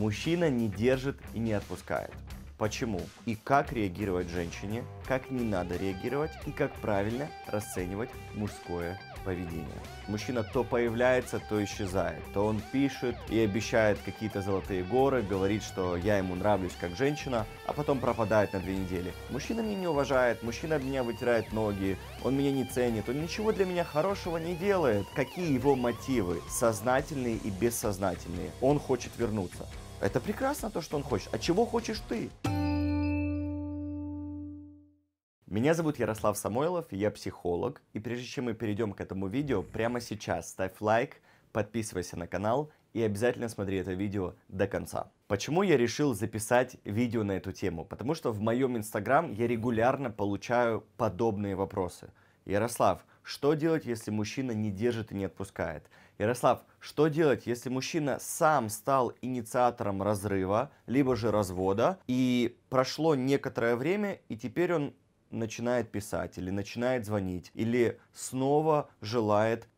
Мужчина не держит и не отпускает. Почему? И как реагировать женщине, как не надо реагировать и как правильно расценивать мужское поведение. Мужчина то появляется, то исчезает. То он пишет и обещает какие-то золотые горы, говорит, что я ему нравлюсь как женщина, а потом пропадает на две недели. Мужчина меня не уважает, мужчина от меня вытирает ноги, он меня не ценит, он ничего для меня хорошего не делает. Какие его мотивы? Сознательные и бессознательные. Он хочет вернуться. Это прекрасно то, что он хочет. А чего хочешь ты? Меня зовут Ярослав Самойлов, я психолог. И прежде чем мы перейдем к этому видео, прямо сейчас ставь лайк, подписывайся на канал и обязательно смотри это видео до конца. Почему я решил записать видео на эту тему? Потому что в моем инстаграм я регулярно получаю подобные вопросы. Ярослав, что делать, если мужчина не держит и не отпускает? Ярослав, что делать, если мужчина сам стал инициатором разрыва, либо же развода, и прошло некоторое время, и теперь он начинает писать, или начинает звонить, или снова желает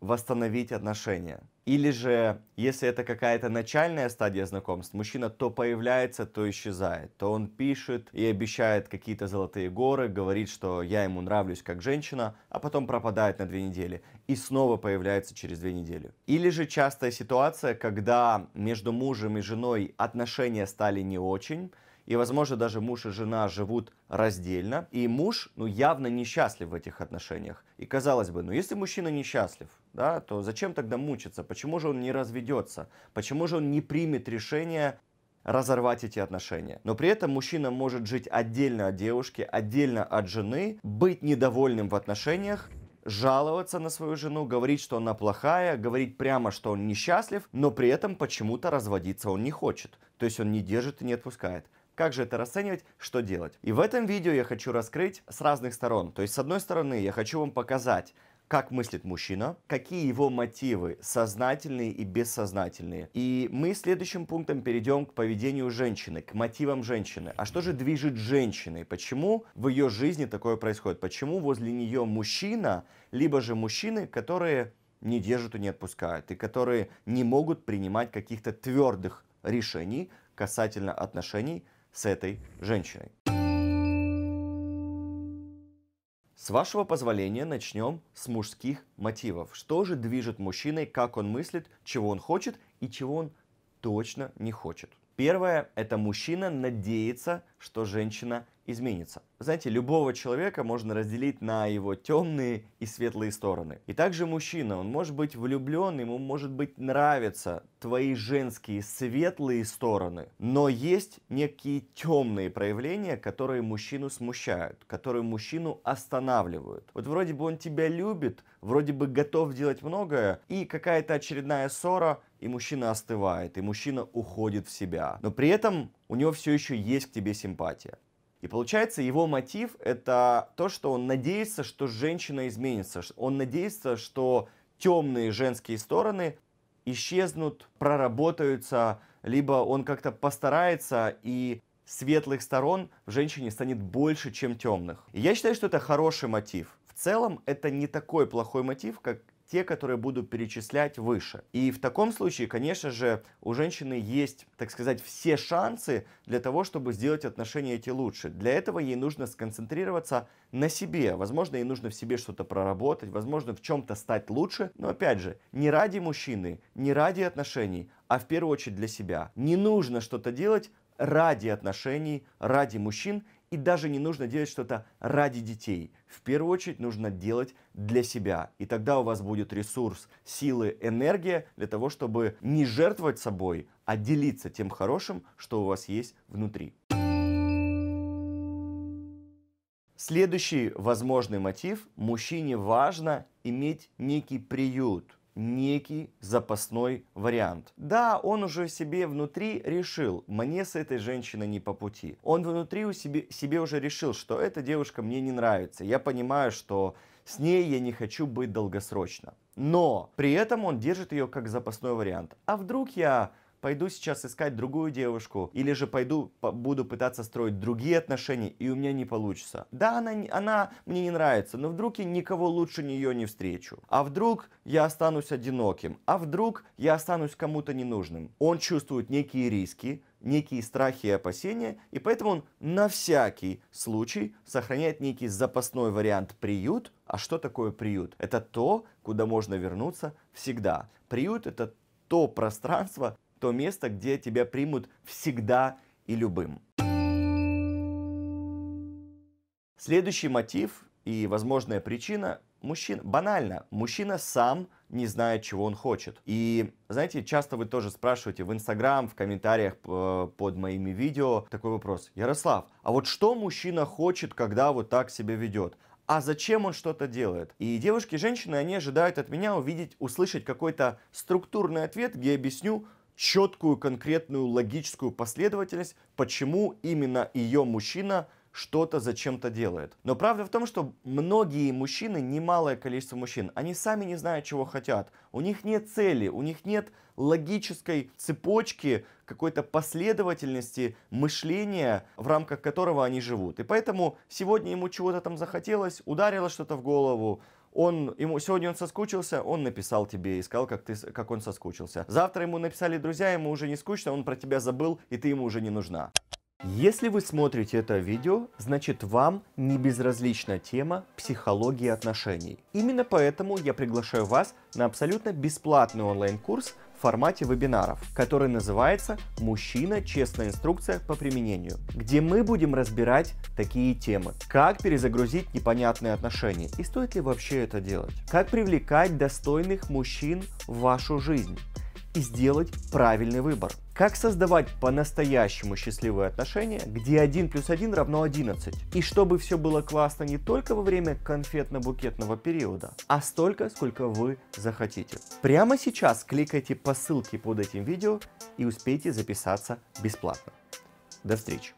восстановить отношения? Или же, если это какая-то начальная стадия знакомств, мужчина то появляется, то исчезает. То он пишет и обещает какие-то золотые горы, говорит, что я ему нравлюсь как женщина, а потом пропадает на две недели и снова появляется через две недели. Или же частая ситуация, когда между мужем и женой отношения стали не очень, и, возможно, даже муж и жена живут раздельно, и муж, ну, явно несчастлив в этих отношениях. И казалось бы, ну, если мужчина несчастлив, да, то зачем тогда мучиться? Почему же он не разведется? Почему же он не примет решение разорвать эти отношения. Но при этом мужчина может жить отдельно от девушки, отдельно от жены, быть недовольным в отношениях, жаловаться на свою жену, говорить, что она плохая, говорить прямо, что он несчастлив, но при этом почему-то разводиться он не хочет. То есть он не держит и не отпускает. Как же это расценивать, что делать? И в этом видео я хочу раскрыть с разных сторон. То есть, с одной стороны, я хочу вам показать, как мыслит мужчина, какие его мотивы, сознательные и бессознательные. И мы следующим пунктом перейдем к поведению женщины, к мотивам женщины. А что же движет женщиной? Почему в ее жизни такое происходит? Почему возле нее мужчина, либо же мужчины, которые не держат и не отпускают, и которые не могут принимать каких-то твердых решений касательно отношений с этой женщиной. С вашего позволения начнем с мужских мотивов. Что же движет мужчиной, как он мыслит, чего он хочет и чего он точно не хочет. Первое – это мужчина надеется, что женщина изменится. Знаете, любого человека можно разделить на его темные и светлые стороны. И также мужчина, он может быть влюблен, ему может быть нравятся твои женские светлые стороны, но есть некие темные проявления, которые мужчину смущают, которые мужчину останавливают. Вот вроде бы он тебя любит, вроде бы готов делать многое, и какая-то очередная ссора и мужчина остывает, и мужчина уходит в себя. Но при этом у него все еще есть к тебе симпатия. И получается, его мотив — это то, что он надеется, что женщина изменится. Он надеется, что темные женские стороны исчезнут, проработаются, либо он как-то постарается, и светлых сторон в женщине станет больше, чем темных. И я считаю, что это хороший мотив. В целом, это не такой плохой мотив, как те, которые буду перечислять выше. И в таком случае, конечно же, у женщины есть, так сказать, все шансы для того, чтобы сделать отношения эти лучше. Для этого ей нужно сконцентрироваться на себе. Возможно, ей нужно в себе что-то проработать, возможно, в чем-то стать лучше. Но опять же, не ради мужчины, не ради отношений, а в первую очередь для себя. Не нужно что-то делать ради отношений, ради мужчин и даже не нужно делать что-то ради детей. В первую очередь нужно делать для себя. И тогда у вас будет ресурс, силы, энергия для того, чтобы не жертвовать собой, а делиться тем хорошим, что у вас есть внутри. Следующий возможный мотив. Мужчине важно иметь некий приют, некий запасной вариант. Да, он уже себе внутри решил, мне с этой женщиной не по пути. Он внутри у себе, себе уже решил, что эта девушка мне не нравится. Я понимаю, что с ней я не хочу быть долгосрочно. Но при этом он держит ее как запасной вариант. А вдруг я пойду сейчас искать другую девушку, или же пойду, буду пытаться строить другие отношения, и у меня не получится. Да, она, она мне не нравится, но вдруг я никого лучше нее не встречу. А вдруг я останусь одиноким? А вдруг я останусь кому-то ненужным? Он чувствует некие риски, некие страхи и опасения, и поэтому он на всякий случай сохраняет некий запасной вариант приют. А что такое приют? Это то, куда можно вернуться всегда. Приют – это то пространство, то место, где тебя примут всегда и любым. Следующий мотив и возможная причина – мужчина. Банально, мужчина сам не знает, чего он хочет. И, знаете, часто вы тоже спрашиваете в Инстаграм, в комментариях э, под моими видео такой вопрос. Ярослав, а вот что мужчина хочет, когда вот так себя ведет? а зачем он что-то делает. И девушки, женщины, они ожидают от меня увидеть, услышать какой-то структурный ответ, где я объясню, четкую, конкретную, логическую последовательность, почему именно ее мужчина что-то зачем-то делает. Но правда в том, что многие мужчины, немалое количество мужчин, они сами не знают, чего хотят. У них нет цели, у них нет логической цепочки, какой-то последовательности мышления, в рамках которого они живут. И поэтому сегодня ему чего-то там захотелось, ударило что-то в голову, он, ему, сегодня он соскучился, он написал тебе и сказал, как, ты, как он соскучился. Завтра ему написали друзья, ему уже не скучно, он про тебя забыл, и ты ему уже не нужна. Если вы смотрите это видео, значит вам не безразлична тема психологии отношений. Именно поэтому я приглашаю вас на абсолютно бесплатный онлайн-курс – формате вебинаров, который называется «Мужчина. Честная инструкция по применению», где мы будем разбирать такие темы. Как перезагрузить непонятные отношения и стоит ли вообще это делать? Как привлекать достойных мужчин в вашу жизнь? и сделать правильный выбор. Как создавать по-настоящему счастливые отношения, где 1 плюс 1 равно 11. И чтобы все было классно не только во время конфетно-букетного периода, а столько, сколько вы захотите. Прямо сейчас кликайте по ссылке под этим видео и успейте записаться бесплатно. До встречи!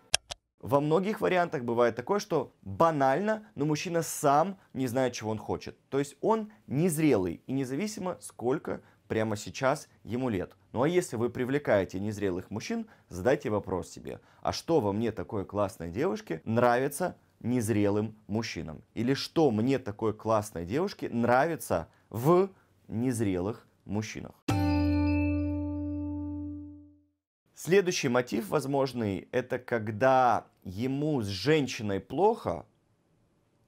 Во многих вариантах бывает такое, что банально, но мужчина сам не знает, чего он хочет. То есть он незрелый и независимо, сколько прямо сейчас ему лет. Ну а если вы привлекаете незрелых мужчин, задайте вопрос себе, а что во мне такой классной девушке нравится незрелым мужчинам? Или что мне такой классной девушке нравится в незрелых мужчинах? Следующий мотив возможный – это когда ему с женщиной плохо,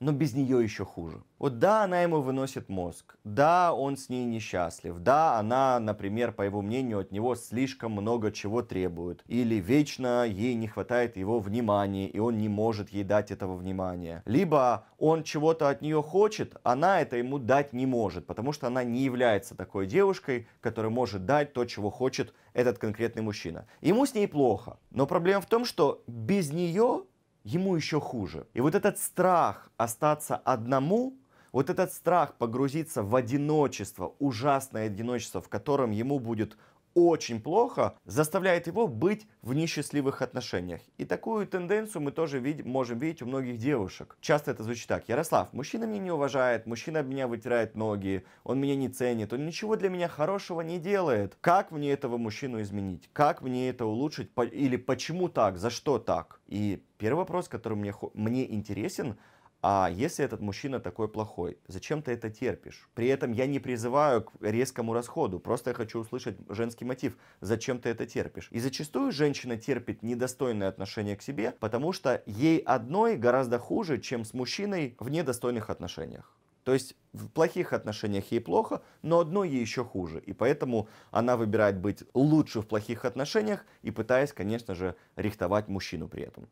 но без нее еще хуже. Вот да, она ему выносит мозг, да, он с ней несчастлив, да, она, например, по его мнению, от него слишком много чего требует, или вечно ей не хватает его внимания, и он не может ей дать этого внимания. Либо он чего-то от нее хочет, она это ему дать не может, потому что она не является такой девушкой, которая может дать то, чего хочет этот конкретный мужчина. Ему с ней плохо, но проблема в том, что без нее ему еще хуже. И вот этот страх остаться одному, вот этот страх погрузиться в одиночество, ужасное одиночество, в котором ему будет очень плохо, заставляет его быть в несчастливых отношениях. И такую тенденцию мы тоже видим, можем видеть у многих девушек. Часто это звучит так. Ярослав, мужчина меня не уважает, мужчина меня вытирает ноги, он меня не ценит, он ничего для меня хорошего не делает. Как мне этого мужчину изменить? Как мне это улучшить? Или почему так? За что так? И первый вопрос, который мне, мне интересен, а если этот мужчина такой плохой, зачем ты это терпишь? При этом я не призываю к резкому расходу, просто я хочу услышать женский мотив, зачем ты это терпишь. И зачастую женщина терпит недостойное отношение к себе, потому что ей одной гораздо хуже, чем с мужчиной в недостойных отношениях. То есть в плохих отношениях ей плохо, но одно ей еще хуже. И поэтому она выбирает быть лучше в плохих отношениях и пытаясь, конечно же, рихтовать мужчину при этом.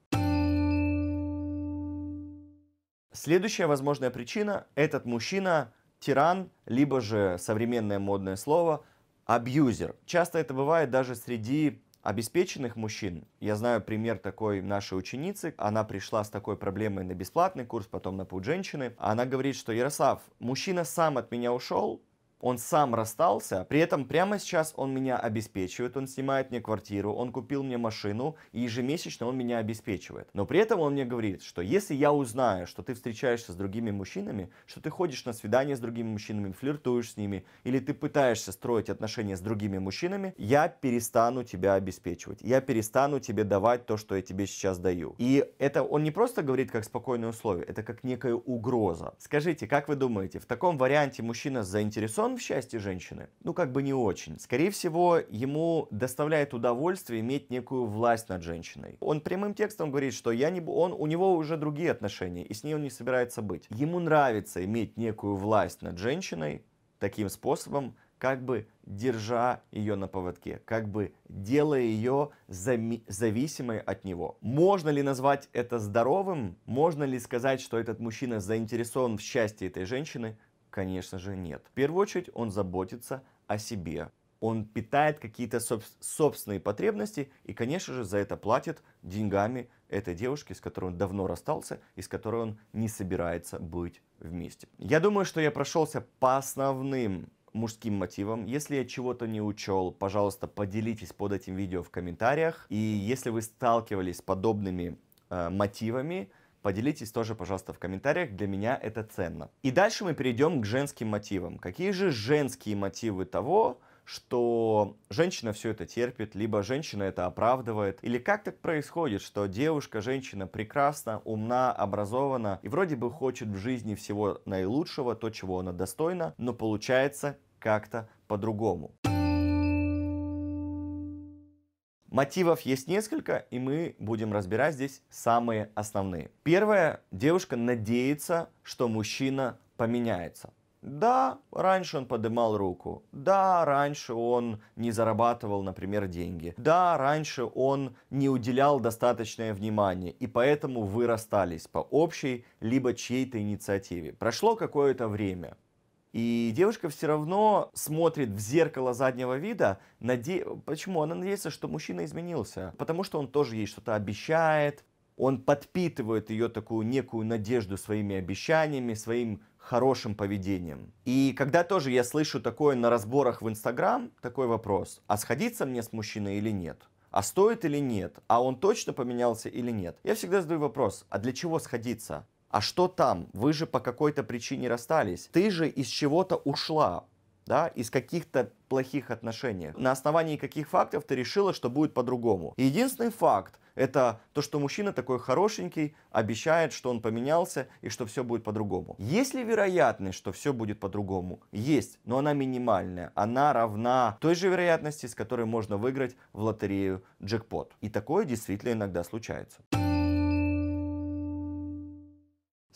Следующая возможная причина – этот мужчина тиран, либо же современное модное слово – абьюзер. Часто это бывает даже среди обеспеченных мужчин. Я знаю пример такой нашей ученицы. Она пришла с такой проблемой на бесплатный курс, потом на путь женщины. Она говорит, что Ярослав, мужчина сам от меня ушел, он сам расстался, при этом прямо сейчас он меня обеспечивает, он снимает мне квартиру, он купил мне машину, и ежемесячно он меня обеспечивает. Но при этом он мне говорит, что если я узнаю, что ты встречаешься с другими мужчинами, что ты ходишь на свидание с другими мужчинами, флиртуешь с ними, или ты пытаешься строить отношения с другими мужчинами, я перестану тебя обеспечивать, я перестану тебе давать то, что я тебе сейчас даю. И это он не просто говорит как спокойное условие, это как некая угроза. Скажите, как вы думаете, в таком варианте мужчина заинтересован Силен в счастье женщины? Ну, как бы не очень. Скорее всего, ему доставляет удовольствие иметь некую власть над женщиной. Он прямым текстом говорит, что я не... он, у него уже другие отношения, и с ней он не собирается быть. Ему нравится иметь некую власть над женщиной таким способом, как бы держа ее на поводке, как бы делая ее зависимой от него. Можно ли назвать это здоровым? Можно ли сказать, что этот мужчина заинтересован в счастье этой женщины? Конечно же нет. В первую очередь он заботится о себе. Он питает какие-то соб- собственные потребности и, конечно же, за это платит деньгами этой девушки, с которой он давно расстался и с которой он не собирается быть вместе. Я думаю, что я прошелся по основным мужским мотивам. Если я чего-то не учел, пожалуйста, поделитесь под этим видео в комментариях. И если вы сталкивались с подобными э, мотивами, Поделитесь тоже, пожалуйста, в комментариях, для меня это ценно. И дальше мы перейдем к женским мотивам. Какие же женские мотивы того, что женщина все это терпит, либо женщина это оправдывает. Или как так происходит, что девушка, женщина прекрасна, умна, образована и вроде бы хочет в жизни всего наилучшего, то, чего она достойна, но получается как-то по-другому. Мотивов есть несколько, и мы будем разбирать здесь самые основные. Первое, девушка надеется, что мужчина поменяется. Да, раньше он поднимал руку. Да, раньше он не зарабатывал, например, деньги. Да, раньше он не уделял достаточное внимание, и поэтому вы расстались по общей либо чьей-то инициативе. Прошло какое-то время. И девушка все равно смотрит в зеркало заднего вида. Наде... Почему? Она надеется, что мужчина изменился. Потому что он тоже ей что-то обещает. Он подпитывает ее такую некую надежду своими обещаниями, своим хорошим поведением. И когда тоже я слышу такое на разборах в Инстаграм, такой вопрос, а сходиться мне с мужчиной или нет? А стоит или нет? А он точно поменялся или нет? Я всегда задаю вопрос, а для чего сходиться? а что там? Вы же по какой-то причине расстались. Ты же из чего-то ушла, да, из каких-то плохих отношений. На основании каких фактов ты решила, что будет по-другому? Единственный факт – это то, что мужчина такой хорошенький, обещает, что он поменялся и что все будет по-другому. Есть ли вероятность, что все будет по-другому? Есть, но она минимальная. Она равна той же вероятности, с которой можно выиграть в лотерею джекпот. И такое действительно иногда случается.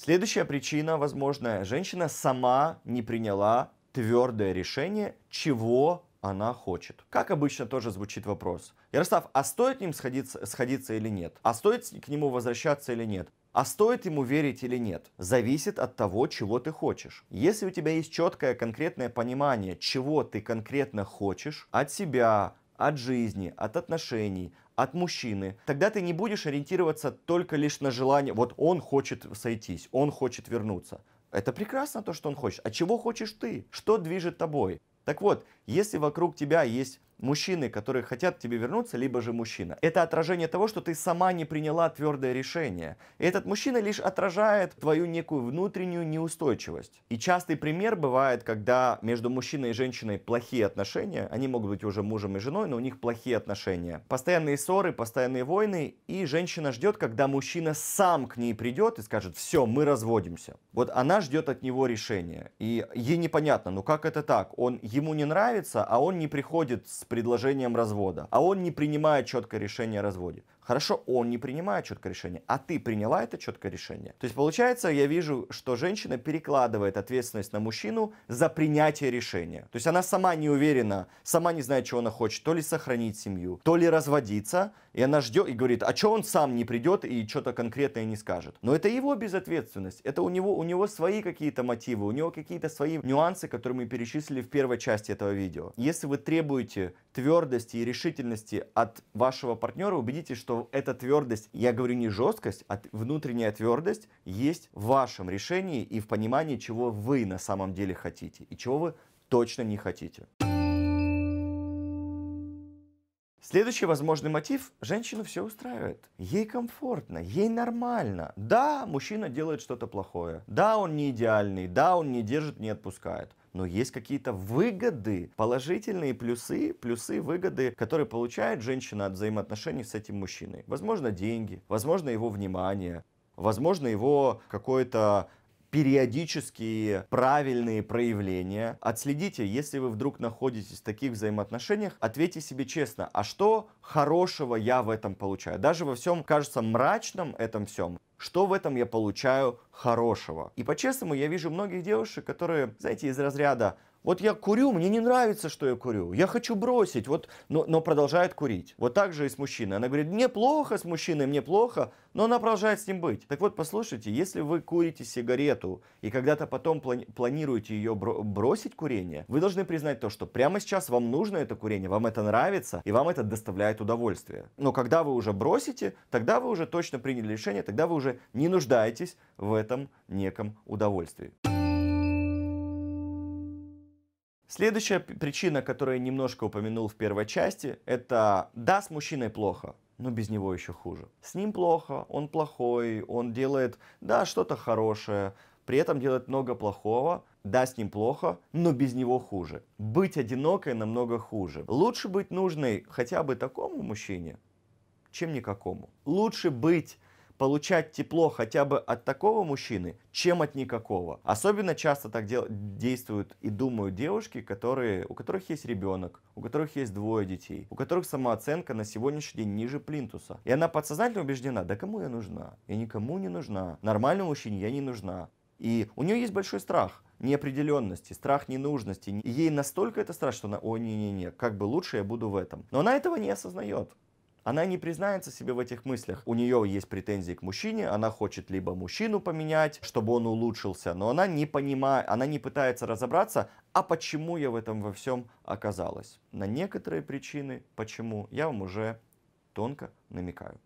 Следующая причина, возможная, женщина сама не приняла твердое решение, чего она хочет. Как обычно тоже звучит вопрос. Ярослав, а стоит им сходиться, сходиться или нет? А стоит к нему возвращаться или нет? А стоит ему верить или нет, зависит от того, чего ты хочешь. Если у тебя есть четкое конкретное понимание, чего ты конкретно хочешь от себя, от жизни, от отношений, от мужчины, тогда ты не будешь ориентироваться только лишь на желание, вот он хочет сойтись, он хочет вернуться. Это прекрасно то, что он хочет. А чего хочешь ты? Что движет тобой? Так вот, если вокруг тебя есть мужчины, которые хотят к тебе вернуться, либо же мужчина. Это отражение того, что ты сама не приняла твердое решение. И этот мужчина лишь отражает твою некую внутреннюю неустойчивость. И частый пример бывает, когда между мужчиной и женщиной плохие отношения, они могут быть уже мужем и женой, но у них плохие отношения. Постоянные ссоры, постоянные войны, и женщина ждет, когда мужчина сам к ней придет и скажет, все, мы разводимся. Вот она ждет от него решения. И ей непонятно, ну как это так? Он ему не нравится, а он не приходит с предложением развода, а он не принимает четкое решение о разводе. Хорошо, он не принимает четкое решение, а ты приняла это четкое решение. То есть получается, я вижу, что женщина перекладывает ответственность на мужчину за принятие решения. То есть она сама не уверена, сама не знает, чего она хочет, то ли сохранить семью, то ли разводиться, и она ждет и говорит, а что он сам не придет и что-то конкретное не скажет. Но это его безответственность, это у него, у него свои какие-то мотивы, у него какие-то свои нюансы, которые мы перечислили в первой части этого видео. Если вы требуете твердости и решительности от вашего партнера, убедитесь, что что эта твердость, я говорю не жесткость, а внутренняя твердость есть в вашем решении и в понимании, чего вы на самом деле хотите и чего вы точно не хотите. Следующий возможный мотив – женщину все устраивает. Ей комфортно, ей нормально. Да, мужчина делает что-то плохое. Да, он не идеальный. Да, он не держит, не отпускает но есть какие-то выгоды, положительные плюсы, плюсы, выгоды, которые получает женщина от взаимоотношений с этим мужчиной. Возможно, деньги, возможно, его внимание, возможно, его какое-то периодические правильные проявления. Отследите, если вы вдруг находитесь в таких взаимоотношениях, ответьте себе честно, а что хорошего я в этом получаю? Даже во всем, кажется, мрачном этом всем, что в этом я получаю хорошего. И по-честному я вижу многих девушек, которые, знаете, из разряда вот я курю, мне не нравится, что я курю. Я хочу бросить, вот, но, но продолжает курить. Вот так же и с мужчиной. Она говорит, мне плохо с мужчиной, мне плохо, но она продолжает с ним быть. Так вот, послушайте, если вы курите сигарету и когда-то потом плани- планируете ее бро- бросить курение, вы должны признать то, что прямо сейчас вам нужно это курение, вам это нравится, и вам это доставляет удовольствие. Но когда вы уже бросите, тогда вы уже точно приняли решение, тогда вы уже не нуждаетесь в этом неком удовольствии. Следующая причина, которую я немножко упомянул в первой части, это да, с мужчиной плохо, но без него еще хуже. С ним плохо, он плохой, он делает, да, что-то хорошее, при этом делает много плохого, да, с ним плохо, но без него хуже. Быть одинокой намного хуже. Лучше быть нужной хотя бы такому мужчине, чем никакому. Лучше быть получать тепло хотя бы от такого мужчины, чем от никакого. Особенно часто так дел- действуют и думают девушки, которые, у которых есть ребенок, у которых есть двое детей, у которых самооценка на сегодняшний день ниже плинтуса. И она подсознательно убеждена, да кому я нужна? Я никому не нужна. Нормальному мужчине я не нужна. И у нее есть большой страх неопределенности, страх ненужности. И ей настолько это страшно, что она, о, не-не-не, как бы лучше я буду в этом. Но она этого не осознает. Она не признается себе в этих мыслях. У нее есть претензии к мужчине, она хочет либо мужчину поменять, чтобы он улучшился, но она не понимает, она не пытается разобраться, а почему я в этом во всем оказалась. На некоторые причины, почему, я вам уже тонко намекаю.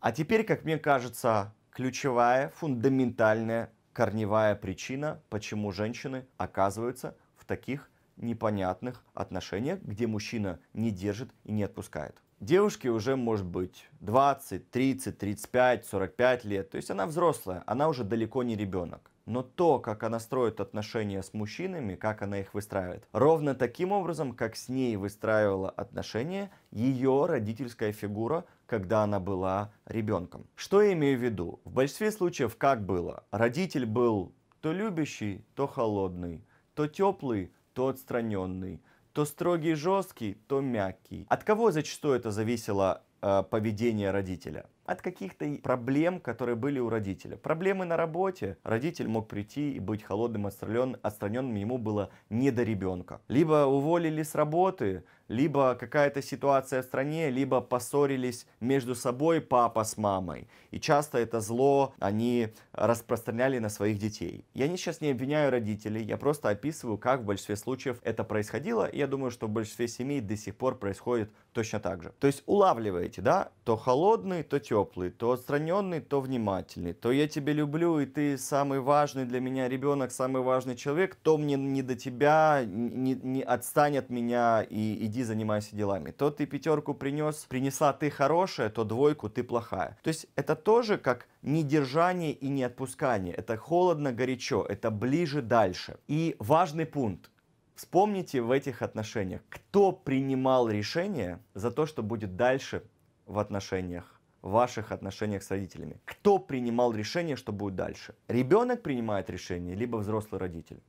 А теперь, как мне кажется, ключевая, фундаментальная, корневая причина, почему женщины оказываются в таких непонятных отношениях, где мужчина не держит и не отпускает. Девушке уже может быть 20, 30, 35, 45 лет. То есть она взрослая, она уже далеко не ребенок. Но то, как она строит отношения с мужчинами, как она их выстраивает, ровно таким образом, как с ней выстраивала отношения ее родительская фигура, когда она была ребенком. Что я имею в виду? В большинстве случаев как было? Родитель был то любящий, то холодный, то теплый, то отстраненный, то строгий, жесткий, то мягкий. От кого зачастую это зависело э, поведение родителя? от каких-то проблем, которые были у родителя. Проблемы на работе, родитель мог прийти и быть холодным, отстранен, отстраненным, ему было не до ребенка. Либо уволили с работы, либо какая-то ситуация в стране, либо поссорились между собой папа с мамой. И часто это зло они распространяли на своих детей. Я не сейчас не обвиняю родителей, я просто описываю, как в большинстве случаев это происходило. И я думаю, что в большинстве семей до сих пор происходит точно так же. То есть улавливаете, да, то холодный, то теплый теплый, то отстраненный, то внимательный, то я тебя люблю, и ты самый важный для меня ребенок, самый важный человек, то мне не до тебя, не, не отстань от меня и иди занимайся делами. То ты пятерку принес, принесла ты хорошая, то двойку ты плохая. То есть это тоже как недержание и не отпускание. Это холодно, горячо, это ближе, дальше. И важный пункт. Вспомните в этих отношениях, кто принимал решение за то, что будет дальше в отношениях ваших отношениях с родителями. Кто принимал решение, что будет дальше? Ребенок принимает решение, либо взрослый родитель?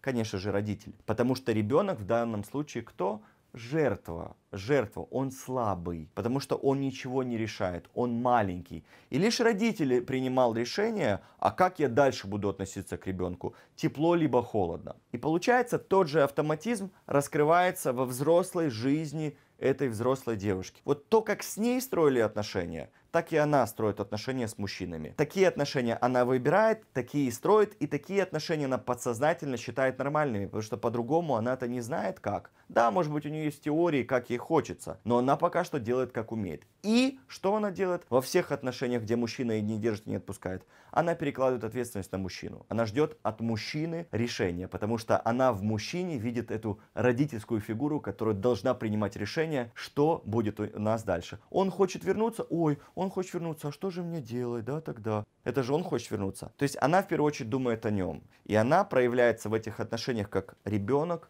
Конечно же, родитель. Потому что ребенок в данном случае кто? жертва, жертва, он слабый, потому что он ничего не решает, он маленький. И лишь родители принимал решение, а как я дальше буду относиться к ребенку, тепло либо холодно. И получается, тот же автоматизм раскрывается во взрослой жизни этой взрослой девушки. Вот то, как с ней строили отношения – так и она строит отношения с мужчинами. Такие отношения она выбирает, такие строит, и такие отношения она подсознательно считает нормальными, потому что по-другому она это не знает как. Да, может быть, у нее есть теории, как ей хочется, но она пока что делает, как умеет. И что она делает во всех отношениях, где мужчина ее не держит и не отпускает? Она перекладывает ответственность на мужчину. Она ждет от мужчины решения, потому что она в мужчине видит эту родительскую фигуру, которая должна принимать решение, что будет у нас дальше. Он хочет вернуться, ой, он хочет вернуться, а что же мне делать, да, тогда? Это же он хочет вернуться. То есть она в первую очередь думает о нем. И она проявляется в этих отношениях как ребенок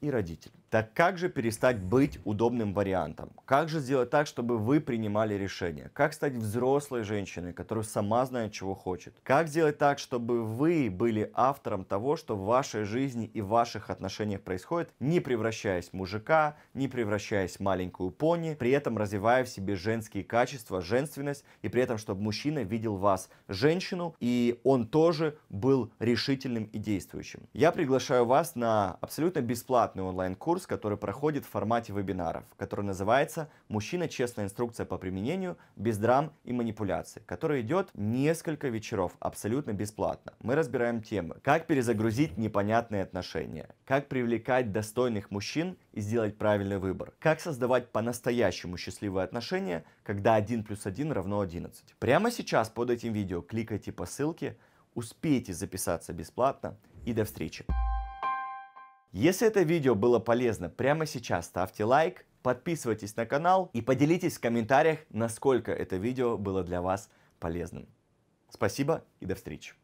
и родитель. Так как же перестать быть удобным вариантом? Как же сделать так, чтобы вы принимали решения? Как стать взрослой женщиной, которая сама знает, чего хочет? Как сделать так, чтобы вы были автором того, что в вашей жизни и в ваших отношениях происходит, не превращаясь в мужика, не превращаясь в маленькую пони, при этом развивая в себе женские качества, женственность, и при этом, чтобы мужчина видел вас женщину, и он тоже был решительным и действующим. Я приглашаю вас на абсолютно бесплатный онлайн-курс, курс, который проходит в формате вебинаров, который называется «Мужчина. Честная инструкция по применению, без драм и манипуляций», который идет несколько вечеров абсолютно бесплатно. Мы разбираем темы, как перезагрузить непонятные отношения, как привлекать достойных мужчин и сделать правильный выбор, как создавать по-настоящему счастливые отношения, когда 1 плюс 1 равно 11. Прямо сейчас под этим видео кликайте по ссылке, успейте записаться бесплатно и до встречи. Если это видео было полезно, прямо сейчас ставьте лайк, подписывайтесь на канал и поделитесь в комментариях, насколько это видео было для вас полезным. Спасибо и до встречи.